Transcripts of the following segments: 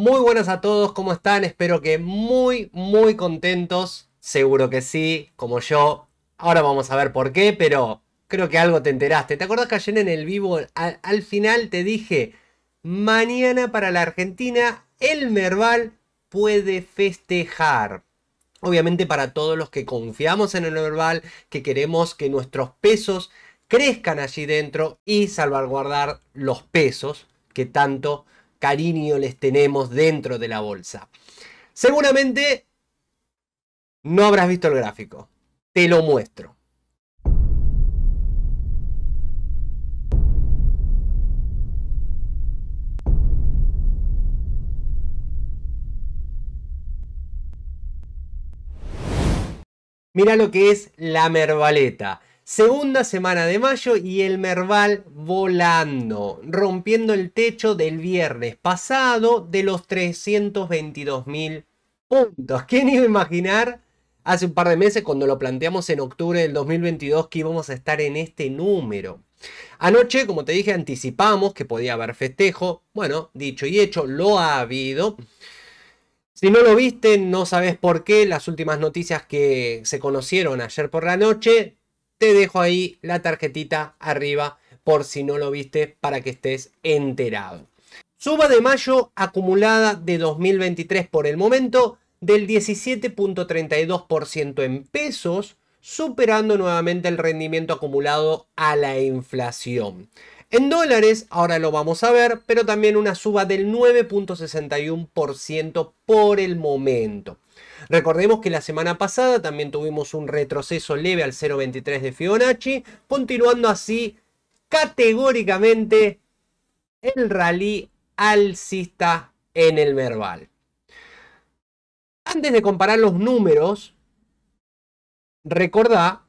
Muy buenas a todos, ¿cómo están? Espero que muy, muy contentos. Seguro que sí, como yo. Ahora vamos a ver por qué, pero creo que algo te enteraste. ¿Te acordás que ayer en el vivo al, final te dije, mañana para la Argentina el Merval puede festejar? Obviamente para todos los que confiamos en el Merval, que queremos que nuestros pesos crezcan allí dentro y salvaguardar los pesos que tanto cariño les tenemos dentro de la bolsa. Seguramente no habrás visto el gráfico. Te lo muestro. Mira lo que es la merbaleta. Segunda semana de mayo y el Merval volando, rompiendo el techo del viernes pasado de los 322 mil puntos. ¿Quién iba a imaginar hace un par de meses cuando lo planteamos en octubre del 2022 que íbamos a estar en este número? Anoche, como te dije, anticipamos que podía haber festejo. Bueno, dicho y hecho, lo ha habido. Si no lo viste, no sabes por qué. Las últimas noticias que se conocieron ayer por la noche te dejo ahí la tarjetita arriba por si no lo viste para que estés enterado. Suba de mayo acumulada de 2023 por el momento del 17.32% en pesos, superando nuevamente el rendimiento acumulado a la inflación. En dólares, ahora lo vamos a ver, pero también una suba del 9.61% por el momento. Recordemos que la semana pasada también tuvimos un retroceso leve al 0.23 de Fibonacci, continuando así categóricamente el rally alcista en el Merval. Antes de comparar los números, recordá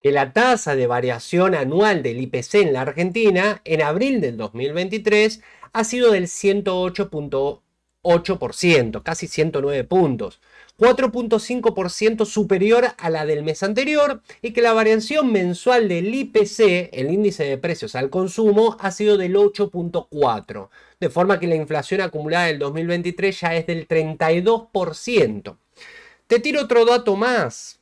que la tasa de variación anual del IPC en la Argentina en abril del 2023 ha sido del 108.8%, casi 109 puntos. 4.5% superior a la del mes anterior y que la variación mensual del IPC, el índice de precios al consumo, ha sido del 8.4%, de forma que la inflación acumulada del 2023 ya es del 32%. Te tiro otro dato más,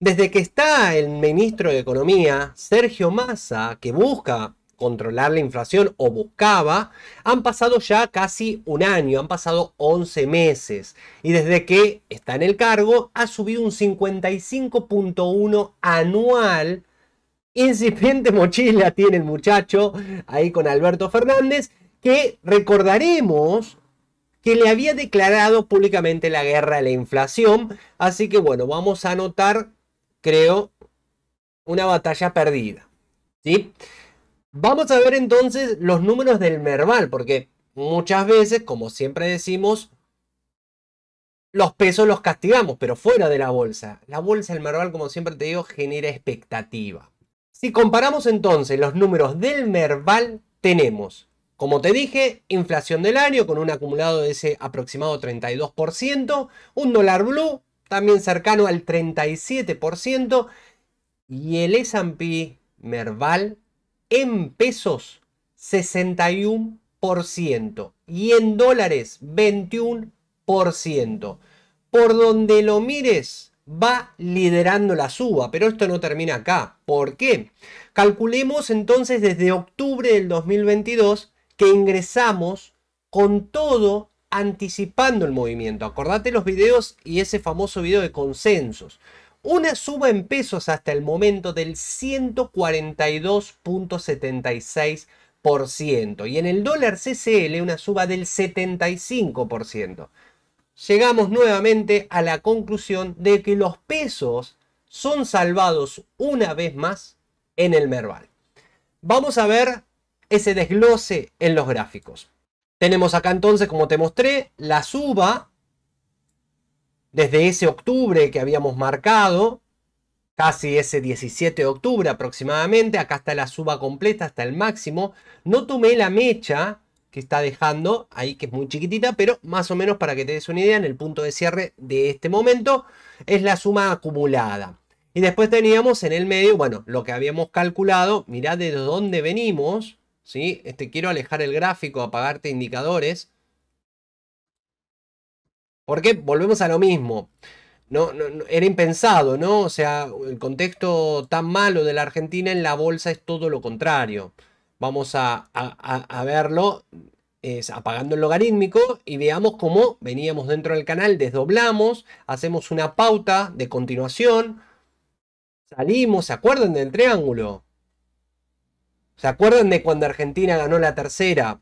desde que está el ministro de Economía, Sergio Massa, que busca controlar la inflación o buscaba, han pasado ya casi un año, han pasado 11 meses. Y desde que está en el cargo, ha subido un 55.1 anual. Incipiente mochila tiene el muchacho ahí con Alberto Fernández, que recordaremos que le había declarado públicamente la guerra a la inflación. Así que bueno, vamos a notar creo, una batalla perdida. ¿Sí? Vamos a ver entonces los números del merval, porque muchas veces, como siempre decimos, los pesos los castigamos, pero fuera de la bolsa. La bolsa, del merval, como siempre te digo, genera expectativa. Si comparamos entonces los números del merval, tenemos, como te dije, inflación del año con un acumulado de ese aproximado 32%, un dólar blue también cercano al 37% y el S&P merval en pesos 61% y en dólares 21%. Por donde lo mires va liderando la suba, pero esto no termina acá. ¿Por qué? Calculemos entonces desde octubre del 2022 que ingresamos con todo anticipando el movimiento. Acordate los videos y ese famoso video de consensos. Una suba en pesos hasta el momento del 142.76% y en el dólar CCL una suba del 75%. Llegamos nuevamente a la conclusión de que los pesos son salvados una vez más en el Merval. Vamos a ver ese desglose en los gráficos. Tenemos acá entonces, como te mostré, la suba desde ese octubre que habíamos marcado, casi ese 17 de octubre aproximadamente, acá está la suba completa hasta el máximo, no tomé la mecha que está dejando ahí que es muy chiquitita, pero más o menos para que te des una idea, en el punto de cierre de este momento es la suma acumulada. Y después teníamos en el medio, bueno, lo que habíamos calculado, mirá de dónde venimos, ¿sí? Este, quiero alejar el gráfico, apagarte indicadores, porque volvemos a lo mismo. No, era impensado, ¿no? O sea, el contexto tan malo de la Argentina en la bolsa es todo lo contrario. Vamos a, verlo apagando el logarítmico y veamos cómo veníamos dentro del canal, desdoblamos, hacemos una pauta de continuación, salimos, ¿se acuerdan del triángulo? ¿Se acuerdan de cuando Argentina ganó la tercera?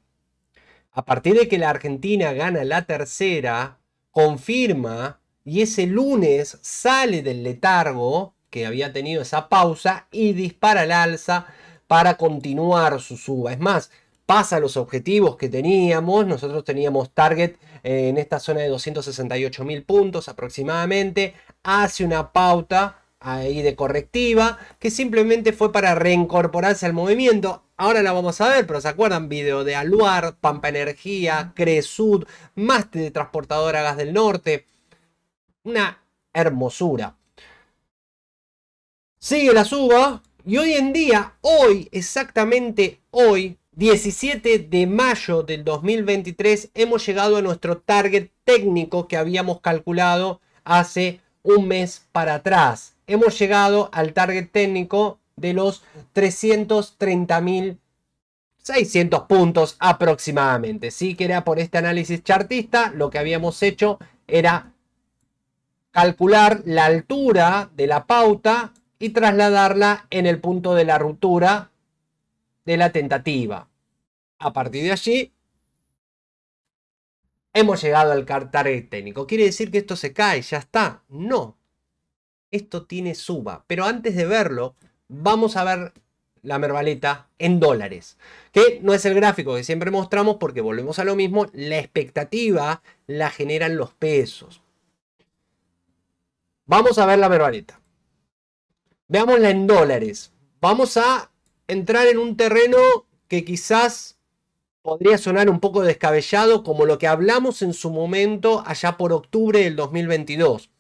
A partir de que la Argentina gana la tercera, confirma y ese lunes sale del letargo que había tenido esa pausa y dispara el alza para continuar su suba. Es más, pasa los objetivos que teníamos. Nosotros teníamos target eh, en esta zona de 268 mil puntos aproximadamente. Hace una pauta ahí de correctiva, que simplemente fue para reincorporarse al movimiento. Ahora la vamos a ver, pero ¿se acuerdan? Video de Aluar, Pampa Energía, Cresud, máster de Transportadora Gas del Norte. Una hermosura. Sigue la suba y hoy en día, hoy, exactamente hoy, 17 de mayo del 2023, hemos llegado a nuestro target técnico que habíamos calculado hace un mes para atrás hemos llegado al target técnico de los 330.600 puntos aproximadamente. Sí que era por este análisis chartista, lo que habíamos hecho era calcular la altura de la pauta y trasladarla en el punto de la ruptura de la tentativa. A partir de allí, hemos llegado al target técnico. ¿Quiere decir que esto se cae? Ya está. No, esto tiene suba. Pero antes de verlo, vamos a ver la merbaleta en dólares, que no es el gráfico que siempre mostramos porque volvemos a lo mismo, la expectativa la generan los pesos. Vamos a ver la merbaleta. Veámosla en dólares. Vamos a entrar en un terreno que quizás podría sonar un poco descabellado como lo que hablamos en su momento allá por octubre del 2022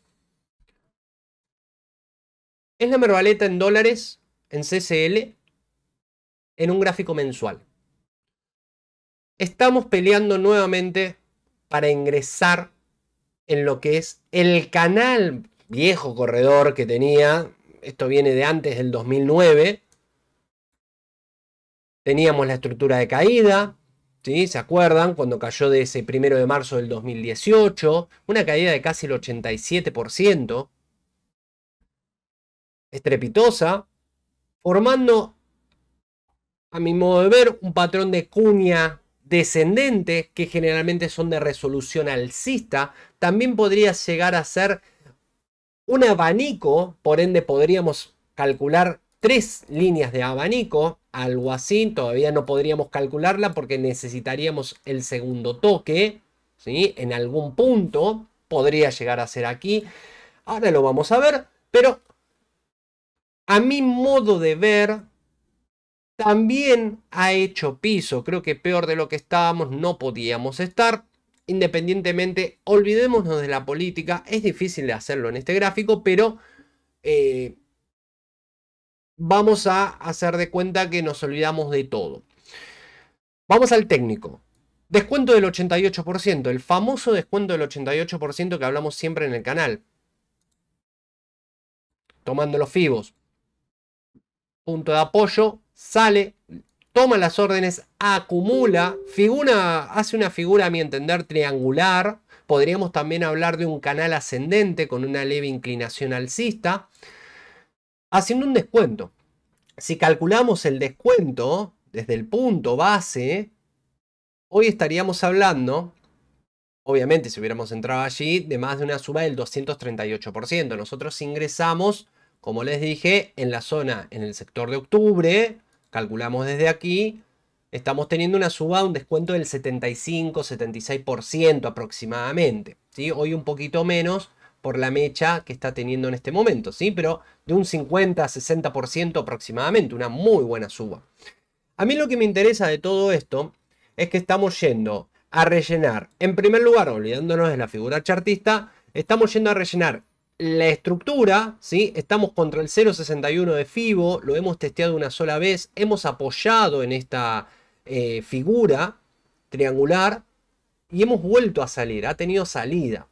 es la merbaleta en dólares, en CCL, en un gráfico mensual. Estamos peleando nuevamente para ingresar en lo que es el canal viejo corredor que tenía. Esto viene de antes del 2009. Teníamos la estructura de caída, ¿Sí? ¿Se acuerdan? Cuando cayó de ese primero de marzo del 2018, una caída de casi el 87% estrepitosa, formando, a mi modo de ver, un patrón de cuña descendente que generalmente son de resolución alcista, también podría llegar a ser un abanico, por ende podríamos calcular tres líneas de abanico, algo así, todavía no podríamos calcularla porque necesitaríamos el segundo toque, En algún punto, podría llegar a ser aquí, ahora lo vamos a ver, pero a mi modo de ver, también ha hecho piso. Creo que peor de lo que estábamos no podíamos estar. Independientemente, olvidémonos de la política. Es difícil de hacerlo en este gráfico, pero eh, vamos a hacer de cuenta que nos olvidamos de todo. Vamos al técnico. Descuento del 88%, el famoso descuento del 88% que hablamos siempre en el canal. Tomando los FIBOS punto de apoyo, sale, toma las órdenes, acumula, figura, hace una figura a mi entender triangular, podríamos también hablar de un canal ascendente con una leve inclinación alcista, haciendo un descuento. Si calculamos el descuento desde el punto base, hoy estaríamos hablando, obviamente si hubiéramos entrado allí, de más de una suba del 238%. Nosotros ingresamos como les dije, en la zona, en el sector de octubre, calculamos desde aquí, estamos teniendo una suba, un descuento del 75-76% aproximadamente. ¿sí? Hoy un poquito menos por la mecha que está teniendo en este momento, ¿sí? pero de un 50-60% aproximadamente, una muy buena suba. A mí lo que me interesa de todo esto es que estamos yendo a rellenar, en primer lugar, olvidándonos de la figura chartista, estamos yendo a rellenar la estructura, ¿sí? estamos contra el 0.61 de FIBO, lo hemos testeado una sola vez, hemos apoyado en esta eh, figura triangular y hemos vuelto a salir, ha tenido salida.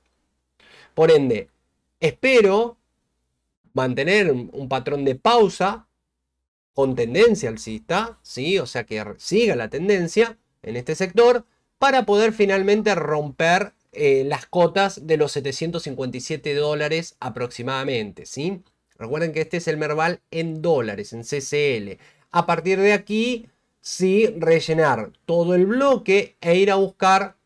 Por ende, espero mantener un patrón de pausa con tendencia alcista, ¿sí? o sea que siga la tendencia en este sector para poder finalmente romper eh, las cotas de los 757 dólares aproximadamente, ¿sí? Recuerden que este es el Merval en dólares, en CCL. A partir de aquí, sí, rellenar todo el bloque e ir a buscar,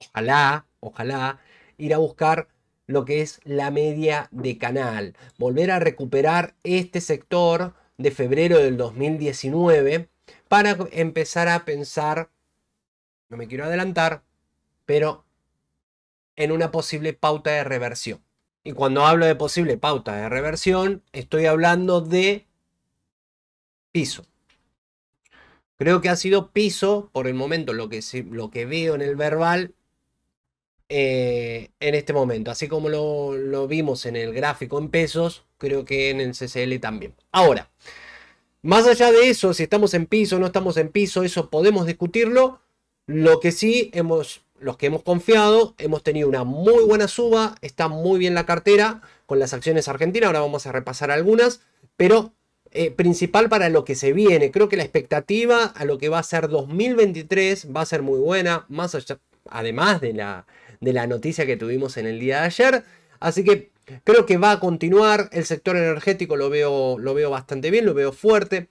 ojalá, ojalá, ir a buscar lo que es la media de canal. Volver a recuperar este sector de febrero del 2019 para empezar a pensar, no me quiero adelantar, pero en una posible pauta de reversión. Y cuando hablo de posible pauta de reversión, estoy hablando de piso. Creo que ha sido piso, por el momento, lo que, lo que veo en el verbal eh, en este momento. Así como lo, lo vimos en el gráfico en pesos, creo que en el CCL también. Ahora, más allá de eso, si estamos en piso o no estamos en piso, eso podemos discutirlo. Lo que sí hemos los que hemos confiado, hemos tenido una muy buena suba, está muy bien la cartera con las acciones argentinas, ahora vamos a repasar algunas, pero eh, principal para lo que se viene, creo que la expectativa a lo que va a ser 2023 va a ser muy buena, más allá, además de la, de la noticia que tuvimos en el día de ayer, así que creo que va a continuar, el sector energético lo veo, lo veo bastante bien, lo veo fuerte.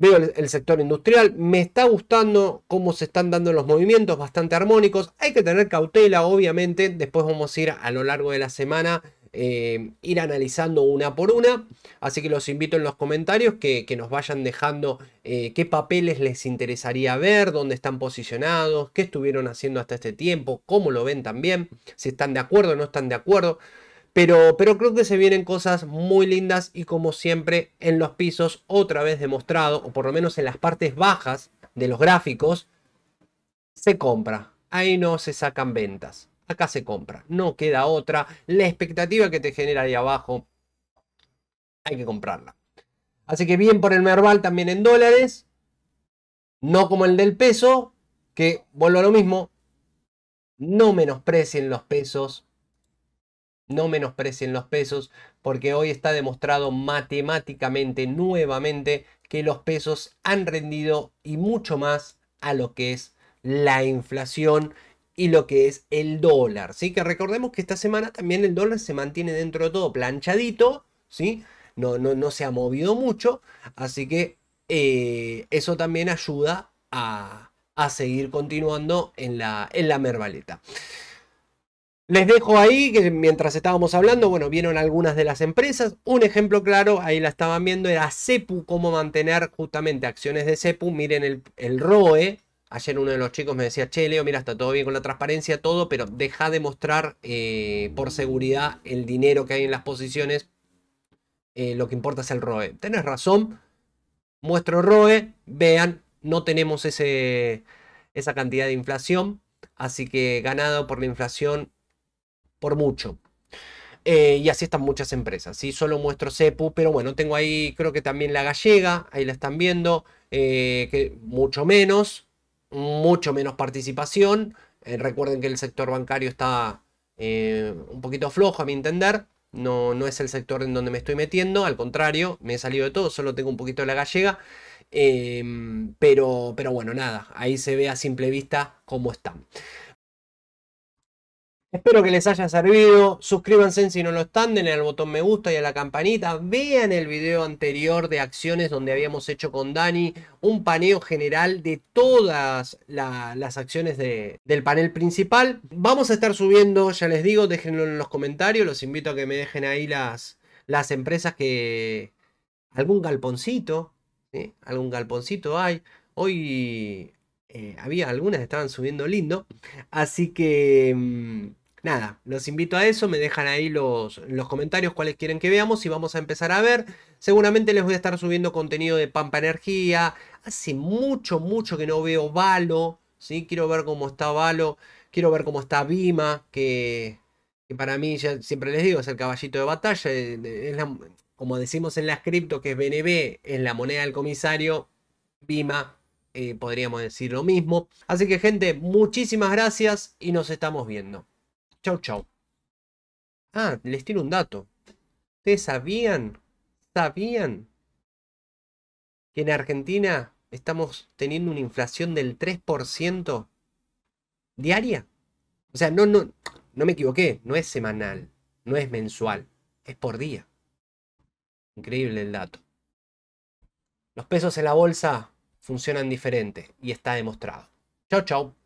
Veo el, sector industrial, me está gustando cómo se están dando los movimientos, bastante armónicos. Hay que tener cautela, obviamente. Después vamos a ir a lo largo de la semana eh, ir analizando una por una. Así que los invito en los comentarios que, nos vayan dejando eh, qué papeles les interesaría ver, dónde están posicionados, qué estuvieron haciendo hasta este tiempo, cómo lo ven también, si están de acuerdo o no están de acuerdo. Pero, creo que se vienen cosas muy lindas y como siempre en los pisos, otra vez demostrado, o por lo menos en las partes bajas de los gráficos, se compra. Ahí no se sacan ventas. Acá se compra. No queda otra. La expectativa que te genera ahí abajo, hay que comprarla. Así que bien por el Merval también en dólares. No como el del peso, que vuelvo a lo mismo. No menosprecien los pesos no menosprecien los pesos porque hoy está demostrado matemáticamente nuevamente que los pesos han rendido y mucho más a lo que es la inflación y lo que es el dólar. Sí, que recordemos que esta semana también el dólar se mantiene dentro de todo planchadito, ¿sí? No, no, se ha movido mucho, así que eh, eso también ayuda a, seguir continuando en la, en la merbaleta. Les dejo ahí que mientras estábamos hablando, bueno, vieron algunas de las empresas. Un ejemplo claro, ahí la estaban viendo, era CEPU, cómo mantener justamente acciones de CEPU. Miren el, ROE. Ayer uno de los chicos me decía, che, Leo, mira, está todo bien con la transparencia, todo, pero deja de mostrar eh, por seguridad el dinero que hay en las posiciones. Eh, lo que importa es el ROE. Tenés razón, muestro ROE, vean, no tenemos ese, esa cantidad de inflación. Así que ganado por la inflación por mucho. Eh, y así están muchas empresas. ¿sí? Solo muestro CEPU, pero bueno, tengo ahí, creo que también la gallega, ahí la están viendo, eh, que mucho menos, mucho menos participación. Eh, recuerden que el sector bancario está un poquito flojo, a mi entender. No, no es el sector en donde me estoy metiendo, al contrario, me he salido de todo, solo tengo un poquito de la gallega. pero, pero bueno, nada, ahí se ve a simple vista cómo están. Espero que les haya servido. Suscríbanse si no lo están, denle al botón me gusta y a la campanita. Vean el video anterior de acciones donde habíamos hecho con Dani un paneo general de todas las acciones del panel principal. Vamos a estar subiendo, ya les digo, déjenlo en los comentarios. Los invito a que me dejen ahí las, las empresas que... Algún galponcito, algún galponcito hay. Hoy eh, había algunas que estaban subiendo lindo. Así que... Mm, nada, los invito a eso, me dejan ahí los, los comentarios cuáles quieren que veamos y vamos a empezar a ver. Seguramente les voy a estar subiendo contenido de Pampa Energía. Hace mucho, mucho que no veo Valo, ¿sí? Quiero ver cómo está Valo, quiero ver cómo está Bima, que, para mí, ya siempre les digo, es el caballito de batalla, eh, como decimos en las cripto, que es BNB, es la moneda del comisario, Bima eh, podríamos decir lo mismo. Así que gente, muchísimas gracias y nos estamos viendo. Chau, chau. Ah, les tiro un dato. ¿Ustedes sabían? ¿Sabían? Que en Argentina estamos teniendo una inflación del 3% diaria. O sea, no, no, no me equivoqué. No es semanal. No es mensual. Es por día. Increíble el dato. Los pesos en la bolsa funcionan diferente y está demostrado. Chau, chau.